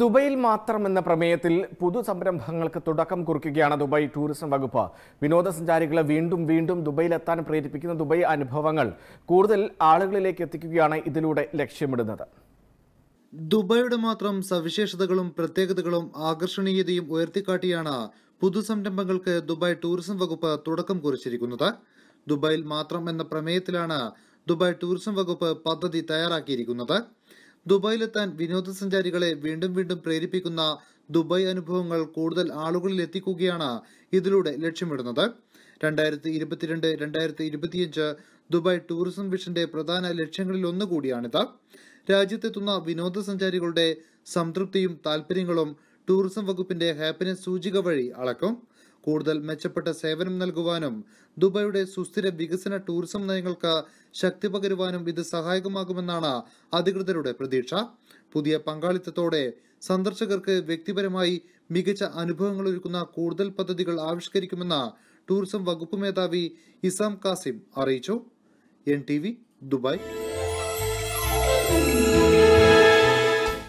ദുബൈയിൽ മാത്രം എന്ന പ്രമേയത്തിൽ പുതു സംരംഭങ്ങൾക്ക് തുടക്കം കുറിക്കുകയാണ് ദുബായ് ടൂറിസം വകുപ്പ് വിനോദസഞ്ചാരികളെ വീണ്ടും വീണ്ടും ദുബൈയിലെത്താൻ പ്രേരിപ്പിക്കുന്ന ദുബായ് അനുഭവങ്ങൾ കൂടുതൽ ആളുകളിലേക്ക് എത്തിക്കുകയാണ് ഇതിലൂടെ ലക്ഷ്യമിടുന്നത് ദുബൈയുടെ മാത്രം സവിശേഷതകളും പ്രത്യേകതകളും ആകർഷണീയതയും ഉയർത്തിക്കാട്ടിയാണ് പുതു സംരംഭങ്ങൾക്ക് ദുബായ് ടൂറിസം വകുപ്പ് തുടക്കം കുറിച്ചിരിക്കുന്നത് ദുബായിൽ മാത്രം എന്ന പ്രമേയത്തിലാണ് ദുബായ് ടൂറിസം വകുപ്പ് പദ്ധതി തയ്യാറാക്കിയിരിക്കുന്നത് ദുബായിലെത്താൻ വിനോദസഞ്ചാരികളെ വീണ്ടും വീണ്ടും പ്രേരിപ്പിക്കുന്ന ദുബായ് അനുഭവങ്ങൾ കൂടുതൽ ആളുകളിൽ എത്തിക്കുകയാണ് ഇതിലൂടെ ലക്ഷ്യമിടുന്നത് രണ്ടായിരത്തി ഇരുപത്തിരണ്ട് രണ്ടായിരത്തി ഇരുപത്തിയഞ്ച് ദുബായ് ടൂറിസം വിഷന്റെ പ്രധാന ലക്ഷ്യങ്ങളിൽ ഒന്നുകൂടിയാണിത് രാജ്യത്തെത്തുന്ന വിനോദസഞ്ചാരികളുടെ സംതൃപ്തിയും താല്പര്യങ്ങളും ടൂറിസം വകുപ്പിന്റെ ഹാപ്പിനെസ് സൂചിക വഴി അളക്കും കൂടുതൽ മെച്ചപ്പെട്ട സേവനം നൽകുവാനും ദുബൈയുടെ സുസ്ഥിര വികസന ടൂറിസം നയങ്ങൾക്ക് ശക്തി പകരുവാനും ഇത് സഹായകമാകുമെന്നാണ് അധികൃതരുടെ പ്രതീക്ഷ പുതിയ പങ്കാളിത്തത്തോടെ സന്ദർശകർക്ക് വ്യക്തിപരമായി മികച്ച അനുഭവങ്ങൾ ഒരുക്കുന്ന കൂടുതൽ പദ്ധതികൾ ആവിഷ്കരിക്കുമെന്ന് ടൂറിസം വകുപ്പ് മേധാവി ഇസാം കാസിം അറിയിച്ചു എൻ ടി ദുബായ്